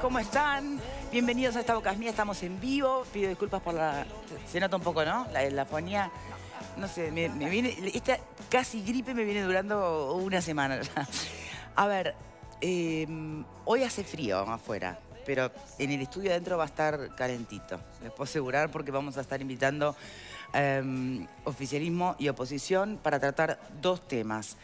¿cómo están? Bienvenidos a esta Bocas Mía, estamos en vivo. Pido disculpas por la... Se nota un poco, ¿no? La, la fonía. No sé, me, viene... Esta casi gripe me viene durando una semana. a ver, em, hoy hace frío afuera, pero en el estudio adentro va a estar calentito. Les puedo asegurar porque vamos a estar invitando em, oficialismo y oposición para tratar dos temas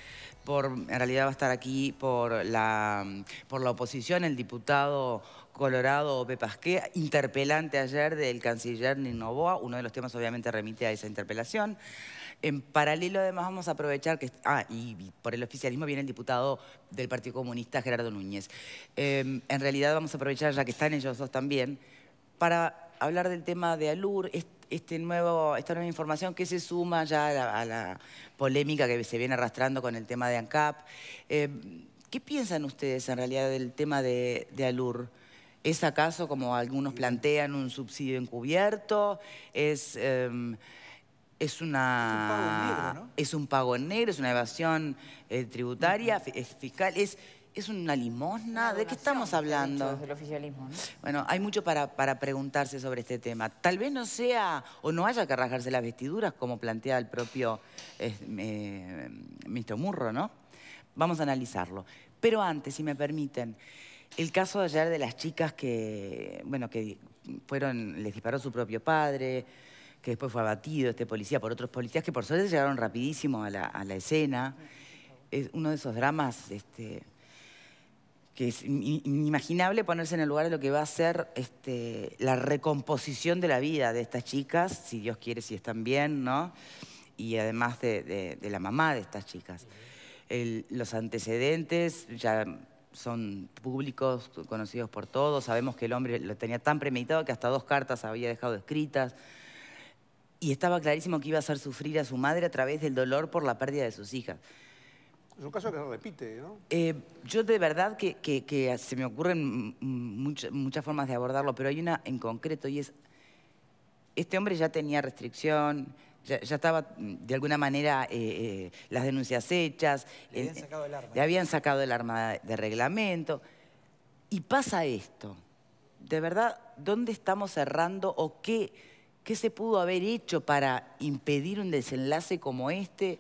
en realidad va a estar aquí por la, por la oposición, el diputado Colorado Pepasqué, interpelante ayer del canciller Boa. uno de los temas obviamente remite a esa interpelación. En paralelo además vamos a aprovechar que... Ah, y por el oficialismo viene el diputado del Partido Comunista, Gerardo Núñez. Em, en realidad vamos a aprovechar, ya que están ellos dos también, para hablar del tema de ALUR, este nuevo, esta nueva información que se suma ya a la, polémica que se viene arrastrando con el tema de ANCAP. Eh, ¿Qué piensan ustedes en realidad del tema de, ALUR? ¿Es acaso, como algunos plantean, un subsidio encubierto? ¿Es, em, es una... Es un pago negro, Es una evasión eh, tributaria, es fiscal. Es, ¿Es una limosna? ¿De qué estamos hablando? oficialismo, Bueno, hay mucho para, preguntarse sobre este tema. Tal vez no sea o no haya que rajarse las vestiduras como plantea el propio eh, eh, ministro Murro, ¿no? Vamos a analizarlo. Pero antes, si me permiten, el caso de ayer de las chicas que, bueno, que fueron, les disparó su propio padre, que después fue abatido este policía por otros policías que por suerte llegaron rapidísimo a la, escena. Es uno de esos dramas este, que es inimaginable ponerse en el lugar de lo que va a ser este, la recomposición de la vida de estas chicas, si Dios quiere, si están bien, Y además de, la mamá de estas chicas. los antecedentes ya son públicos, conocidos por todos, sabemos que el hombre lo tenía tan premeditado que hasta dos cartas había dejado escritas. Y estaba clarísimo que iba a hacer sufrir a su madre a través del dolor por la pérdida de sus hijas. Es un caso que se repite, ¿no? Eh, yo de verdad que, se me ocurren muchas formas de abordarlo, pero hay una en concreto y es, este hombre ya tenía restricción, ya, estaban estaba mm, de alguna manera eh, eh, las denuncias hechas. Le habían sacado el arma. Le habían sacado el arma de reglamento. Y pasa esto. De verdad, ¿dónde estamos errando o qué, qué se pudo haber hecho para impedir un desenlace como este?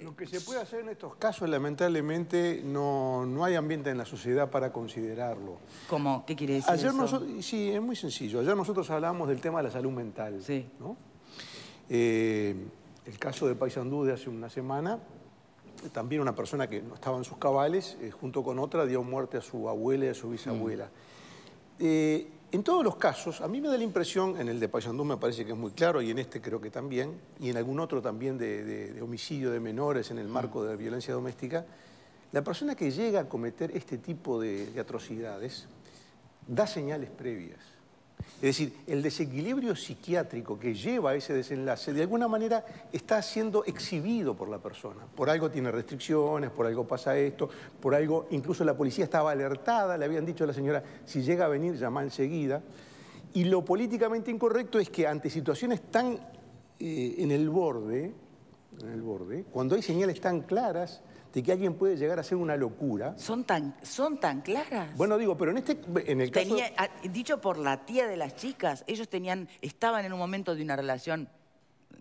Lo que se puede hacer en estos casos, lamentablemente, no, hay ambiente en la sociedad para considerarlo. ¿Cómo? ¿Qué quiere decir Ayer eso? Nosotros, sí, es muy sencillo. Ayer nosotros hablábamos del tema de la salud mental. Sí. Eh, el caso de Paysandú de hace una semana, también una persona que no estaba en sus cabales, eh, junto con otra, dio muerte a su abuela y a su bisabuela. Mm. Eh, en todos los casos, a mí me da la impresión, en el de Payandú me parece que es muy claro, y en este creo que también, y en algún otro también de, homicidio de menores en el marco de la violencia doméstica, la persona que llega a cometer este tipo de atrocidades da señales previas. Es decir, el desequilibrio psiquiátrico que lleva a ese desenlace, de alguna manera está siendo exhibido por la persona. Por algo tiene restricciones, por algo pasa esto, por algo incluso la policía estaba alertada, le habían dicho a la señora, si llega a venir, llama enseguida. Y lo políticamente incorrecto es que ante situaciones tan eh, en el borde, en el borde, cuando hay señales tan claras, de que alguien puede llegar a hacer una locura. ¿Son tan, son tan claras? Bueno, digo, pero en este en el caso... Ah, dicho por la tía de las chicas, ellos tenían, estaban en un momento de una relación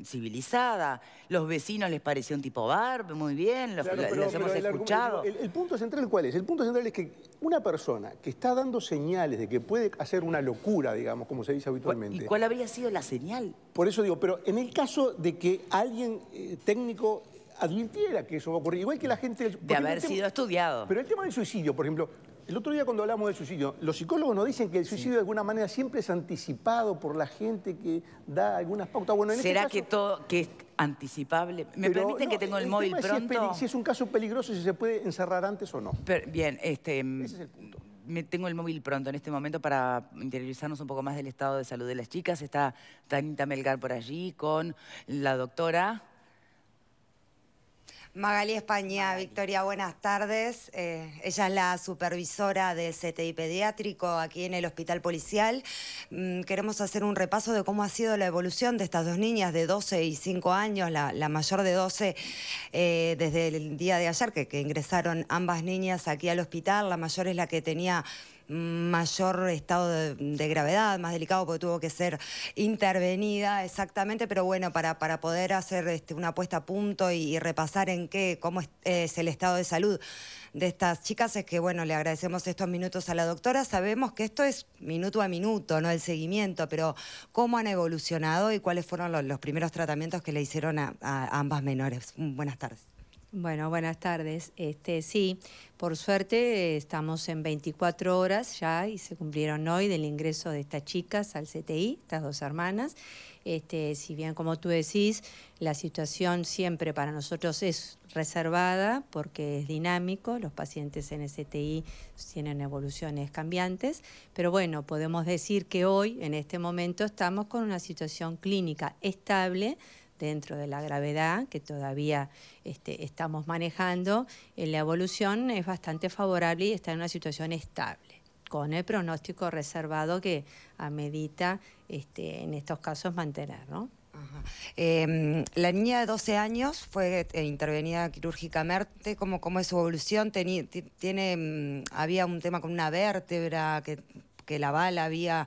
civilizada, los vecinos les parecía un tipo barbe, muy bien, los, hemos escuchado. El, punto central cuál es? El punto central es que una persona que está dando señales de que puede hacer una locura, digamos, como se dice habitualmente. ¿Y cuál habría sido la señal? Por eso digo, pero en el caso de que alguien eh, técnico admitiera que eso va a ocurrir. Igual que la gente... De haber sido estudiado. Pero el tema del suicidio, por ejemplo, el otro día cuando hablamos del suicidio, los psicólogos nos dicen que el suicidio de alguna manera siempre es anticipado por la gente que da algunas pautas. Bueno, este ¿Será que todo que es anticipable? ¿Me permiten que tengo el, móvil pronto? si, es un caso peligroso, si se puede encerrar antes o no. bien, este... Ese mm, es el punto. Me tengo el móvil pronto en este momento para interiorizarnos un poco más del estado de salud de las chicas. Está Tanita Melgar por allí con la doctora... Magali España, Victoria, buenas tardes. Eh, ella es la supervisora de CTI pediátrico aquí en el Hospital Policial. Mm, queremos hacer un repaso de cómo ha sido la evolución de estas dos niñas de 12 y 5 años, la, mayor de 12 eh, desde el día de ayer que ingresaron ambas niñas aquí al hospital. La mayor es la que tenía mayor estado de, gravedad, más delicado, porque tuvo que ser intervenida exactamente, pero bueno, para, para poder hacer este, una puesta a punto y, repasar en qué, cómo es, el estado de salud de estas chicas, es que bueno, le agradecemos estos minutos a la doctora. Sabemos que esto es minuto a minuto, no el seguimiento, pero cómo han evolucionado y cuáles fueron los, primeros tratamientos que le hicieron a ambas menores. Buenas tardes. Bueno, buenas tardes. Este, sí, por suerte eh, estamos en 24 horas ya y se cumplieron hoy del ingreso de estas chicas al CTI, estas dos hermanas. Este, si bien como tú decís, la situación siempre para nosotros es reservada porque es dinámico, los pacientes en el CTI tienen evoluciones cambiantes, pero bueno, podemos decir que hoy, en este momento, estamos con una situación clínica estable dentro de la gravedad que todavía este, estamos manejando, eh, la evolución es bastante favorable y está en una situación estable, con el pronóstico reservado que a este, en estos casos mantener. Em, la niña de 12 años fue eh, intervenida quirúrgicamente. ¿Cómo, es su evolución? Mm, había un tema con una vértebra que, la bala había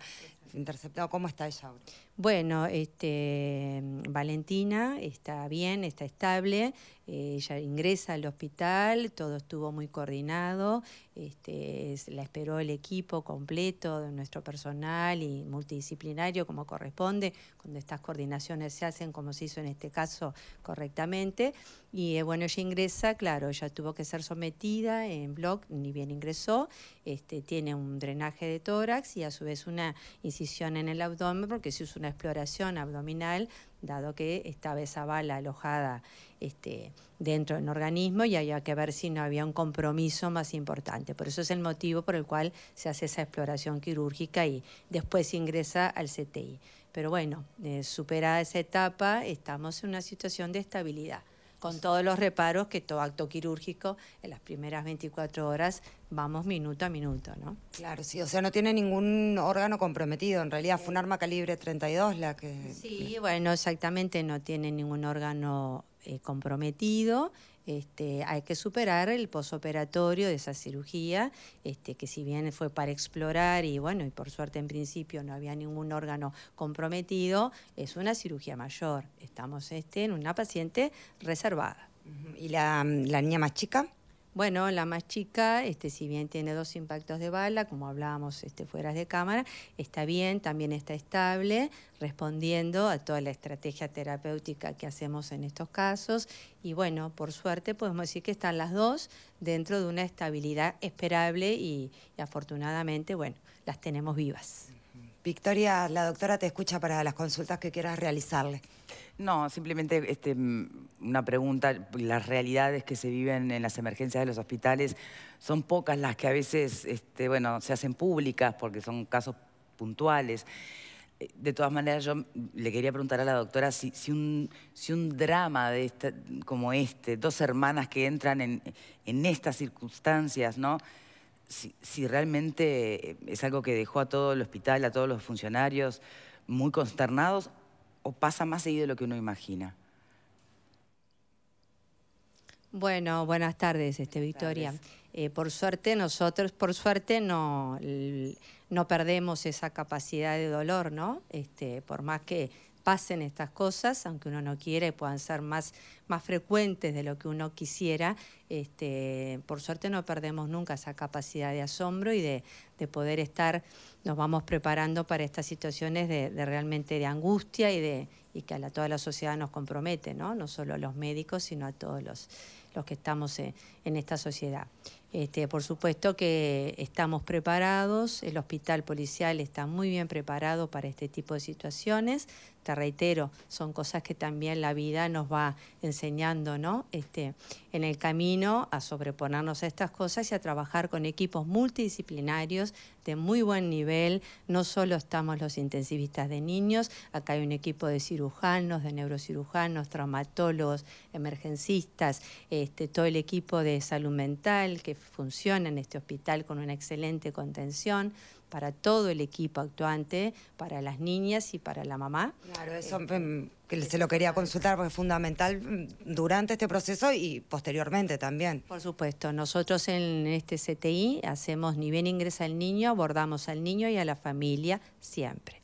interceptado. ¿Cómo está ella bueno, este, mm, Valentina está bien, está estable, eh, ella ingresa al hospital, todo estuvo muy coordinado, este, la esperó el equipo completo de nuestro personal y multidisciplinario como corresponde, cuando estas coordinaciones se hacen como se hizo en este caso correctamente. Y eh, bueno, ella ingresa, claro, ella tuvo que ser sometida en block, ni bien ingresó, este, tiene un drenaje de tórax y a su vez una incisión en el abdomen porque se hizo una exploración abdominal dado que estaba esa bala alojada este, dentro del organismo y había que ver si no había un compromiso más importante. Por eso es el motivo por el cual se hace esa exploración quirúrgica y después ingresa al CTI. Pero bueno, eh, superada esa etapa, estamos en una situación de estabilidad con todos los reparos que todo acto quirúrgico en las primeras 24 horas vamos minuto a minuto, ¿no? Claro, sí, o sea, no tiene ningún órgano comprometido, en realidad fue un arma calibre 32 la que... Sí, bueno, exactamente, no tiene ningún órgano eh, comprometido este, hay que superar el posoperatorio de esa cirugía, este, que si bien fue para explorar y bueno, y por suerte en principio no había ningún órgano comprometido, es una cirugía mayor. Estamos este, en una paciente reservada. ¿Y la, la niña más chica? Bueno, la más chica, este, si bien tiene dos impactos de bala, como hablábamos este, fuera de cámara, está bien, también está estable, respondiendo a toda la estrategia terapéutica que hacemos en estos casos. Y bueno, por suerte podemos decir que están las dos dentro de una estabilidad esperable y afortunadamente, bueno, las tenemos vivas. Victoria, la doctora te escucha para las consultas que quieras realizarle. No, simplemente este, mm, una pregunta. Las realidades que se viven en las emergencias de los hospitales son pocas las que a veces este, se hacen públicas porque son casos puntuales. Eh, de todas maneras, yo le quería preguntar a la doctora si, un, drama como este, dos hermanas que entran en, estas circunstancias, si, realmente es algo que dejó a todo el hospital, a todos los funcionarios muy consternados o pasa más seguido de lo que uno imagina? Bueno, buenas tardes, este Victoria. Eh, por suerte nosotros, por suerte no, no perdemos esa capacidad de dolor, ¿no? Este, por más que hacen estas cosas, aunque uno no quiere, puedan ser más, frecuentes de lo que uno quisiera. Este, por suerte no perdemos nunca esa capacidad de asombro y de, poder estar, nos vamos preparando para estas situaciones de, realmente de angustia y, de, que a toda la sociedad nos compromete, ¿no? solo a los médicos, sino a todos los, que estamos eh, en esta sociedad. Este, por supuesto que estamos preparados, el hospital policial está muy bien preparado para este tipo de situaciones. Te reitero, son cosas que también la vida nos va enseñando, ¿no? Este, en el camino a sobreponernos a estas cosas y a trabajar con equipos multidisciplinarios de muy buen nivel. No solo estamos los intensivistas de niños, acá hay un equipo de cirujanos, de neurocirujanos, traumatólogos, emergencistas, este, todo el equipo de salud mental que funciona en este hospital con una excelente contención para todo el equipo actuante, para las niñas y para la mamá. Claro, eso eh, em, se lo quería consultar porque es fundamental mm, durante este proceso y posteriormente también. Por supuesto, nosotros en este CTI hacemos ni bien ingresa el niño, abordamos al niño y a la familia siempre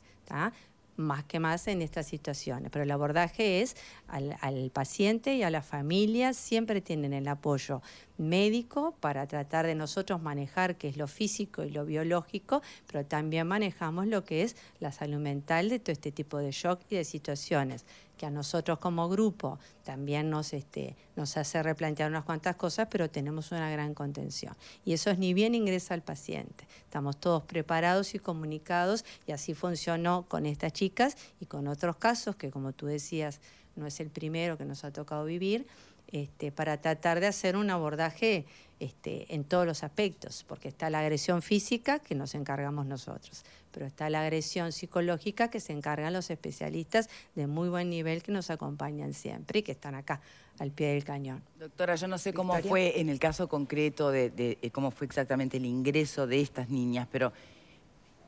más que más en estas situaciones. Pero el abordaje es al, paciente y a la familia, siempre tienen el apoyo médico para tratar de nosotros manejar qué es lo físico y lo biológico, pero también manejamos lo que es la salud mental de todo este tipo de shock y de situaciones que a nosotros como grupo también nos, este, nos hace replantear unas cuantas cosas, pero tenemos una gran contención. Y eso es ni bien ingresa al paciente. Estamos todos preparados y comunicados y así funcionó con estas chicas y con otros casos que, como tú decías, no es el primero que nos ha tocado vivir, este, para tratar de hacer un abordaje este, en todos los aspectos, porque está la agresión física que nos encargamos nosotros, pero está la agresión psicológica que se encargan los especialistas de muy buen nivel que nos acompañan siempre y que están acá al pie del cañón. Doctora, yo no sé cómo fue en el caso concreto de eh, cómo fue exactamente el ingreso de estas niñas, pero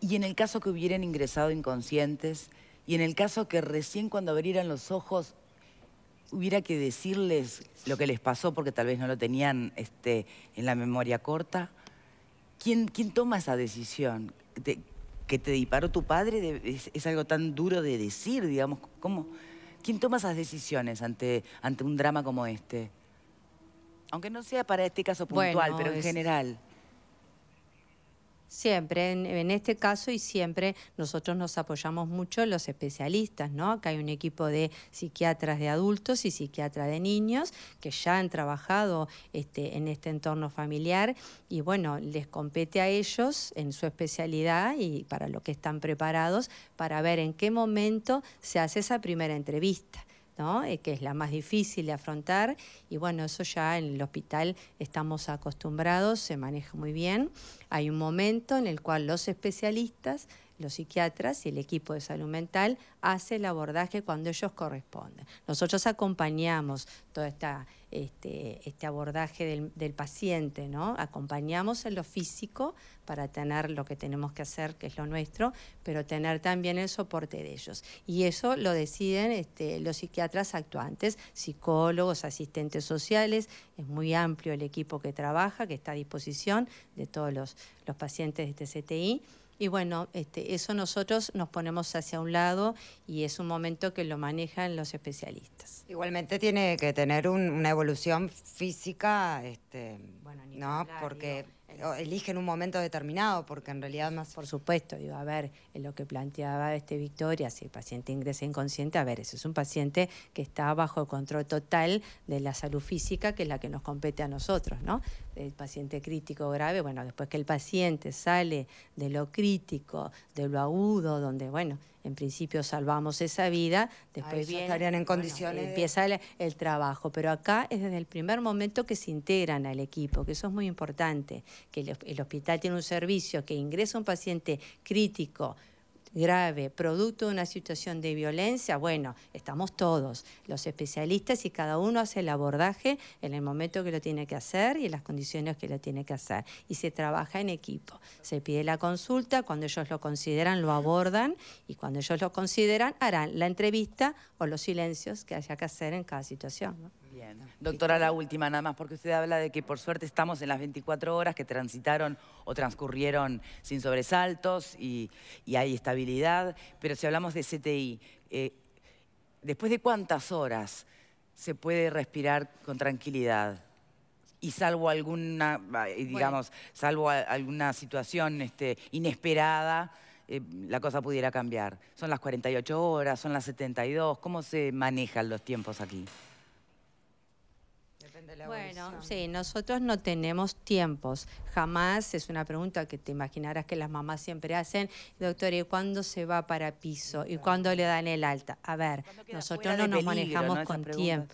y en el caso que hubieran ingresado inconscientes, y en el caso que recién cuando abrieran los ojos hubiera que decirles lo que les pasó, porque tal vez no lo tenían este, en la memoria corta, ¿quién, toma esa decisión? ¿Que te disparó tu padre? es, algo tan duro de decir, digamos. ¿cómo? ¿Quién toma esas decisiones ante, ante un drama como este? Aunque no sea para este caso puntual, pero en general. Siempre, en, este caso y siempre nosotros nos apoyamos mucho los especialistas, ¿no? Acá hay un equipo de psiquiatras de adultos y psiquiatras de niños que ya han trabajado este, en este entorno familiar y bueno, les compete a ellos en su especialidad y para lo que están preparados para ver en qué momento se hace esa primera entrevista. Eh, que es la más difícil de afrontar. Y bueno, eso ya en el hospital estamos acostumbrados, se maneja muy bien. Hay un momento en el cual los especialistas los psiquiatras y el equipo de salud mental hace el abordaje cuando ellos corresponden. Nosotros acompañamos todo este, este, abordaje del, paciente, ¿no? Acompañamos en lo físico para tener lo que tenemos que hacer, que es lo nuestro, pero tener también el soporte de ellos. Y eso lo deciden este, los psiquiatras actuantes, psicólogos, asistentes sociales, es muy amplio el equipo que trabaja, que está a disposición de todos los, los pacientes de este CTI y bueno, este, eso nosotros nos ponemos hacia un lado y es un momento que lo manejan los especialistas. Igualmente tiene que tener una evolución física, este, ¿no? Porque eligen un momento determinado, porque en realidad más... Por supuesto, iba a ver, en lo que planteaba este Victoria, si el paciente ingresa inconsciente, a ver, eso es un paciente que está bajo el control total de la salud física, que es la que nos compete a nosotros, ¿no? El paciente crítico grave, bueno, después que el paciente sale de lo crítico, de lo agudo, donde, bueno, en principio salvamos esa vida, después estarían en condiciones empieza el, trabajo, pero acá es desde el primer momento que se integran al equipo, que eso es muy importante, que el, el hospital tiene un servicio que ingresa un paciente crítico, grave, producto de una situación de violencia, bueno, estamos todos, los especialistas, y cada uno hace el abordaje en el momento que lo tiene que hacer y en las condiciones que lo tiene que hacer. Y se trabaja en equipo. Se pide la consulta, cuando ellos lo consideran, lo abordan, y cuando ellos lo consideran, harán la entrevista o los silencios que haya que hacer en cada situación. Ah, Doctora, la última nada más, porque usted habla de que por suerte estamos en las 24 horas que transitaron o transcurrieron sin sobresaltos y, hay estabilidad, pero si hablamos de CTI, eh, ¿después de cuántas horas se puede respirar con tranquilidad? y salvo alguna, eh, salvo alguna situación este, inesperada, eh, la cosa pudiera cambiar. Son las 48 horas, son las 72, ¿cómo se manejan los tiempos aquí? bueno, sí, nosotros no tenemos tiempos. Jamás es una pregunta que te imaginarás que las mamás siempre hacen, doctor, ¿y cuándo se va para piso? ¿Y cuándo le dan el alta? A ver, nosotros no nos manejamos con tiempo.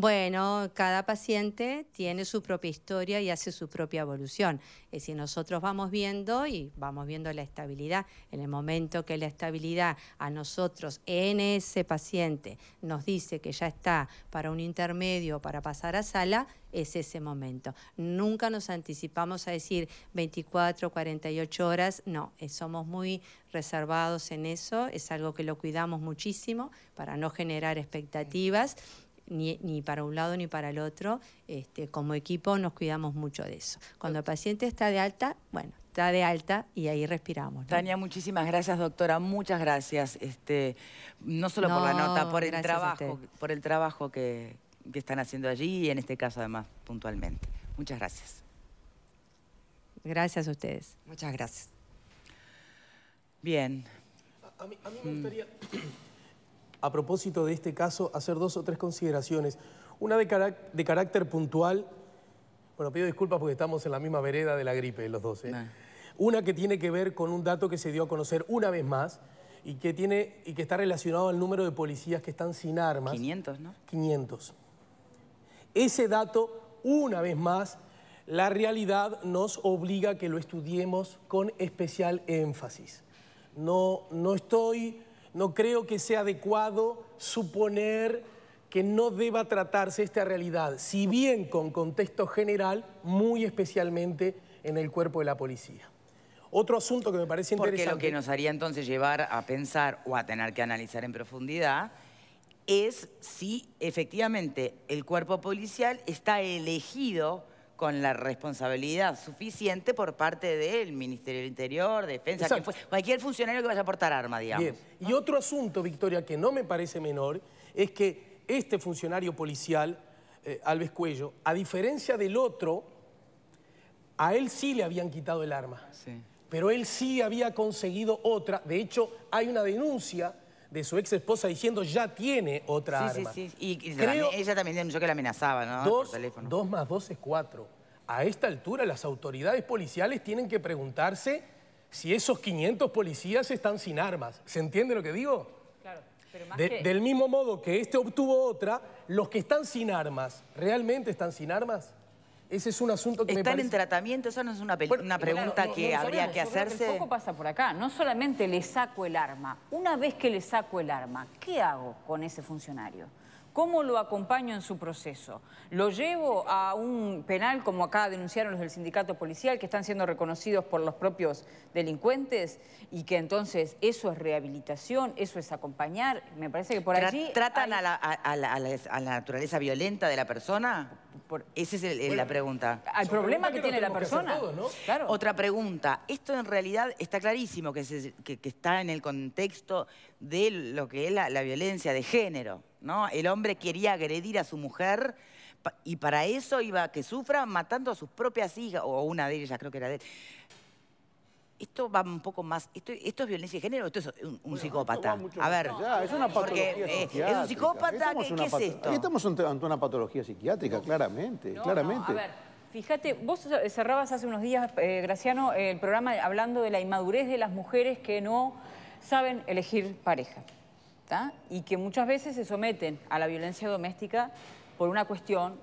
Bueno, cada paciente tiene su propia historia y hace su propia evolución. Es si nosotros vamos viendo y vamos viendo la estabilidad. En el momento que la estabilidad a nosotros en ese paciente nos dice que ya está para un intermedio, para pasar a sala, es ese momento. Nunca nos anticipamos a decir 24, 48 horas, no, eh, somos muy reservados en eso, es algo que lo cuidamos muchísimo para no generar expectativas ni, para un lado ni para el otro. Este, como equipo nos cuidamos mucho de eso. Cuando el paciente está de alta, bueno, está de alta y ahí respiramos. Tania, muchísimas gracias, doctora. Muchas gracias. Este, no solo por la nota, por el trabajo, por el trabajo que, están haciendo allí y en este caso además puntualmente. Muchas gracias. Gracias a ustedes. Muchas gracias. Bien. A, mí, me gustaría... Mm a propósito de este caso, hacer dos o tres consideraciones. Una de, carácter puntual, bueno, pido disculpas porque estamos en la misma vereda de la gripe los dos. ¿eh? Una que tiene que ver con un dato que se dio a conocer una vez más y que, tiene, y que está relacionado al número de policías que están sin armas. 500, ¿no? 500. Ese dato, una vez más, la realidad nos obliga a que lo estudiemos con especial énfasis. No, no estoy no creo que sea adecuado suponer que no deba tratarse esta realidad, si bien con contexto general, muy especialmente en el cuerpo de la policía. Otro asunto que me parece interesante... Porque lo que nos haría entonces llevar a pensar o a tener que analizar en profundidad es si efectivamente el cuerpo policial está elegido con la responsabilidad suficiente por parte del Ministerio del Interior, Defensa, cualquier funcionario que vaya a portar arma, digamos. Y otro asunto, Victoria, que no me parece menor, es que este funcionario policial, eh, Alves Cuello, a diferencia del otro, a él sí le habían quitado el arma. Pero él sí había conseguido otra. De hecho, hay una denuncia de su ex esposa diciendo ya tiene otra arma. Sí, sí, y, ella también yo que la amenazaba, ¿no? Dos, más dos es cuatro. A esta altura las autoridades policiales tienen que preguntarse si esos 500 policías están sin armas. ¿Se entiende lo que digo? Claro. Del mismo modo que este obtuvo otra, los que están sin armas, ¿realmente están sin armas? Ese es un asunto que ¿Están en tratamiento? Esa no es una, pregunta que habría que hacerse. El poco pasa por acá. No solamente le saco el arma. Una vez que le saco el arma, ¿qué hago con ese funcionario? ¿Cómo lo acompaño en su proceso? ¿Lo llevo a un penal, como acá denunciaron los del sindicato policial, que están siendo reconocidos por los propios delincuentes? Y que entonces eso es rehabilitación, eso es acompañar. Me parece que por allí... ¿Tratan a, la, naturaleza violenta de la persona? esa es la pregunta. Al problema que, tiene la persona. Otra pregunta. Esto en realidad está clarísimo que, está en el contexto de lo que es la violencia de género. El hombre quería agredir a su mujer y para eso iba a que sufra matando a sus propias hijas, o una de ellas creo que era de él. Esto va un poco más. Esto, esto es violencia de género, esto es un, psicópata. A ver, es una patología eh, es un psicópata, ¿qué, es esto? estamos ante una patología psiquiátrica, claramente, claramente. a ver. Fíjate, vos cerrabas hace unos días, eh, Graciano, el programa hablando de la inmadurez de las mujeres que no saben elegir pareja y que muchas veces se someten a la violencia doméstica por una cuestión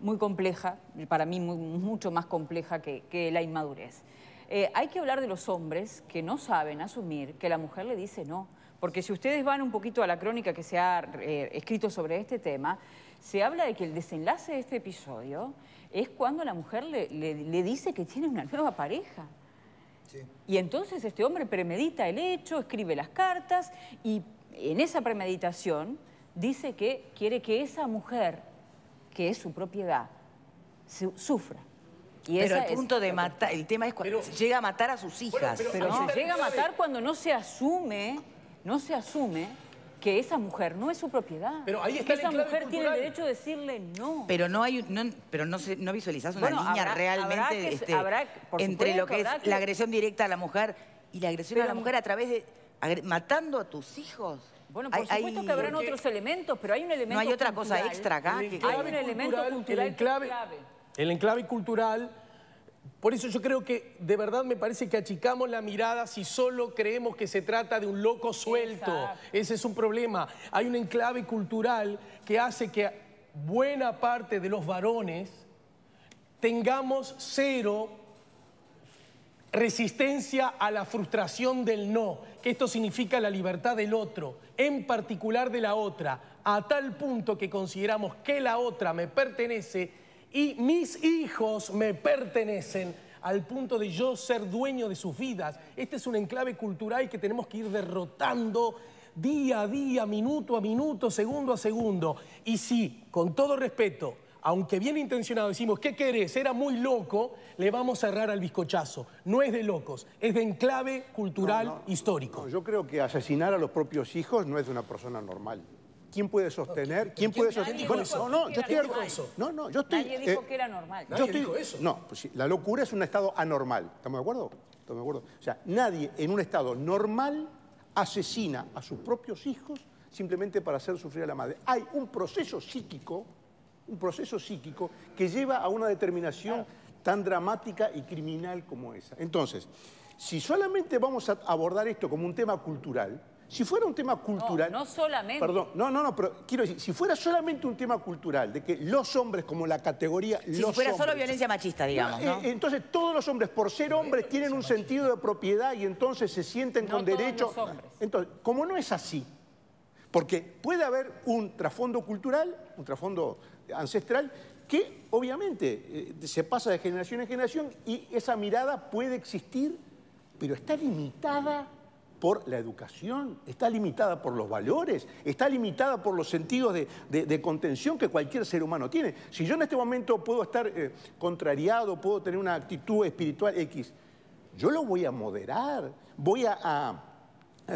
muy compleja, para mí mucho más compleja que, la inmadurez. Eh, hay que hablar de los hombres que no saben asumir que la mujer le dice no. Porque si ustedes van un poquito a la crónica que se ha eh, escrito sobre este tema, se habla de que el desenlace de este episodio es cuando la mujer le, dice que tiene una nueva pareja. Y entonces este hombre premedita el hecho, escribe las cartas y en esa premeditación dice que quiere que esa mujer, que es su propiedad, sufra. Y pero el punto de matar, el tema es cuando llega a matar a sus hijas. pero, llega a matar eh, cuando no se asume, no se asume que esa mujer no es su propiedad. Pero ahí que esa mujer tiene el derecho de decirle no. Pero no hay, pero no, no visualizás una línea realmente este, entre lo que es la agresión directa a la mujer y la agresión a la mujer a través de matando a tus hijos. Bueno, por supuesto que habrán otros elementos, pero hay un elemento No hay otra cosa extra acá. hay un elemento cultural, el enclave, El enclave cultural... Por eso yo creo que de verdad me parece que achicamos la mirada si solo creemos que se trata de un loco suelto. Ese es un problema. Hay un enclave cultural que hace que buena parte de los varones tengamos cero Resistencia a la frustración del no, que esto significa la libertad del otro, en particular de la otra, a tal punto que consideramos que la otra me pertenece y mis hijos me pertenecen al punto de yo ser dueño de sus vidas. Este es un enclave cultural que tenemos que ir derrotando día a día, minuto a minuto, segundo a segundo. Y si, con todo respeto, aunque bien intencionado decimos, ¿qué querés? Era muy loco, le vamos a cerrar al bizcochazo. No es de locos, es de enclave cultural histórico. yo creo que asesinar a los propios hijos no es de una persona normal. ¿Quién puede sostener? ¿Quién, puede sostener? Bueno, no, yo estoy... Eso. No, Nadie dijo eh, que era normal. yo digo eso. No, pues la locura es un estado anormal. ¿Estamos de acuerdo? ¿Estamos de acuerdo? O sea, nadie en un estado normal asesina a sus propios hijos simplemente para hacer sufrir a la madre. Hay un proceso psíquico un proceso psíquico que lleva a una determinación tan dramática y criminal como esa. Entonces, si solamente vamos a abordar esto como un tema cultural, si fuera un tema cultural... No, solamente. Perdón, no, no, no, pero quiero decir, si fuera solamente un tema cultural, de que los hombres como la categoría... Si, fuera solo violencia machista, digamos, eh, Entonces todos los hombres, por ser hombres, tienen un sentido de propiedad y entonces se sienten con derecho... entonces, como no es así, porque puede haber un trasfondo cultural, un trasfondo ancestral, que obviamente eh, se pasa de generación en generación y esa mirada puede existir, pero está limitada por la educación, está limitada por los valores, está limitada por los sentidos de, contención que cualquier ser humano tiene. Si yo en este momento puedo estar eh, contrariado, puedo tener una actitud espiritual X, yo lo voy a moderar, voy a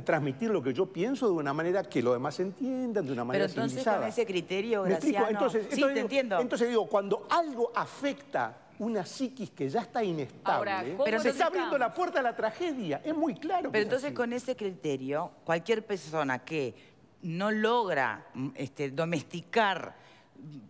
transmitir lo que yo pienso de una manera que los demás entiendan, de una manera Pero entonces con ese criterio, gracias. Entonces, sí, digo, Entonces digo, cuando algo afecta una psiquis que ya está inestable, pero se está abriendo la puerta a la tragedia, es muy claro. Pero entonces con ese criterio, cualquier persona que no logra mm, este, domesticar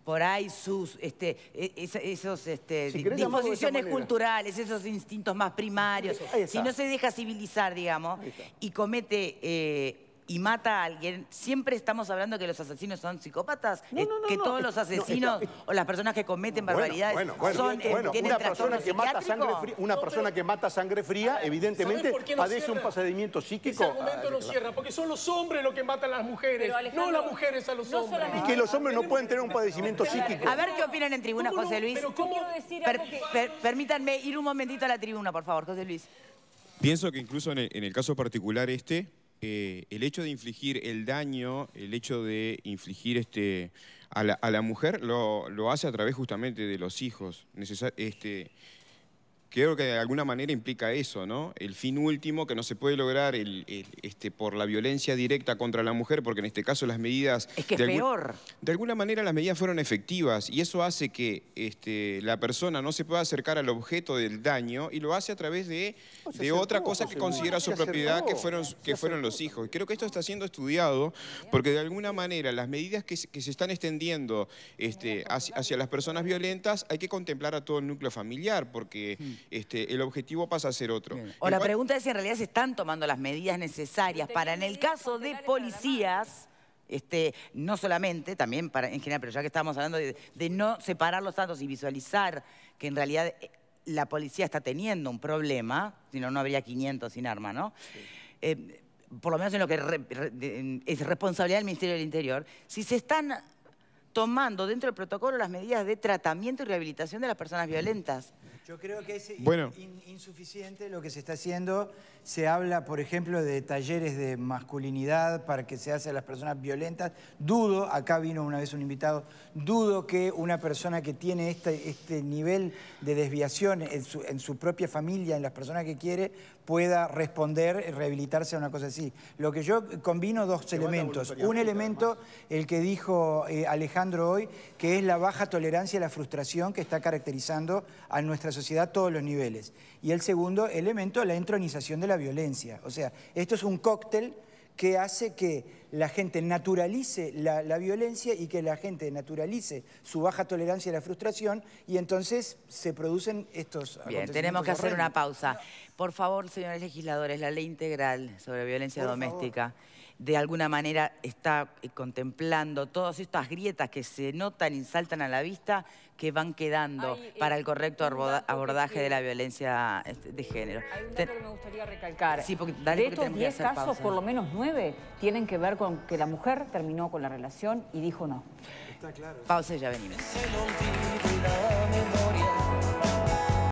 por ahí sus este, e, esos este, disposiciones culturales, esos instintos más primarios, si no se deja civilizar, digamos, y comete eh, y mata a alguien, siempre estamos hablando que los asesinos son psicópatas, eh, que todos los asesinos o las personas que cometen barbaridades son eh, bueno, una persona que mata sangre fría, una persona que mata sangre fría, evidentemente padece un procedimiento psíquico. Ese argumento no cierra porque son los hombres los que matan a las mujeres, no las mujeres a los hombres. Y que los hombres no pueden tener un padecimiento psíquico. A ver qué opinan en tribuna, José Luis. permítanme ir un momentito a la tribuna, por favor, José Luis. Pienso que incluso en el caso particular este, eh, el hecho de infligir el daño, el hecho de infligir este, a, la, mujer, lo, lo, hace a través justamente de los hijos. este, creo que de alguna manera implica eso, ¿no? El fin último que no se puede lograr el, este, por la violencia directa contra la mujer, porque en este caso las medidas... Es que de peor. de alguna manera las medidas fueron efectivas y eso hace que este, la persona no se pueda acercar al objeto del daño y lo hace a través de, otra cosa que considera su propiedad, que fueron, que fueron los hijos. creo que esto está siendo estudiado porque de alguna manera las medidas que, se están extendiendo este, hacia, las personas violentas hay que contemplar a todo el núcleo familiar, porque... Mm. Este, el objetivo pasa a ser otro. O la pregunta es si en realidad se están tomando las medidas necesarias para, en el caso de policías... Este, no solamente, también para, en general, pero ya que estamos hablando de, no separar los datos y visualizar que en realidad eh, la policía está teniendo un problema, si no, no habría 500 sin arma, ¿no? Eh, por lo menos en lo que es responsabilidad del Ministerio del Interior, si se están tomando dentro del protocolo las medidas de tratamiento y rehabilitación de las personas violentas. Yo creo que es insuficiente lo que se está haciendo. Se habla, por ejemplo, de talleres de masculinidad para que se hace a las personas violentas. Dudo, acá vino una vez un invitado, dudo que una persona que tiene este, este nivel de desviación en su propia familia, en las personas que quiere, pueda responder, eh, rehabilitarse a una cosa así. Lo que yo combino dos elementos. Un elemento, el que dijo eh, Alejandro hoy, que es la baja tolerancia a la frustración que está caracterizando a nuestra sociedad a todos los niveles. Y el segundo elemento, la entronización de la violencia. O sea, esto es un cóctel que hace que la gente naturalice la, violencia y que la gente naturalice su baja tolerancia a la frustración y entonces se producen estos Bien, tenemos que hacer una pausa. Por favor, señores legisladores, la ley integral sobre violencia doméstica de alguna manera está eh, contemplando todas estas grietas que se notan y saltan a la vista que van quedando eh, para el correcto abordaje de la violencia este, de género. Hay un dato que me gustaría recalcar. Sí, porque, de estos 10 casos, por lo menos 9 tienen que ver con que la mujer terminó con la relación y dijo no. Pausa y ya venimos.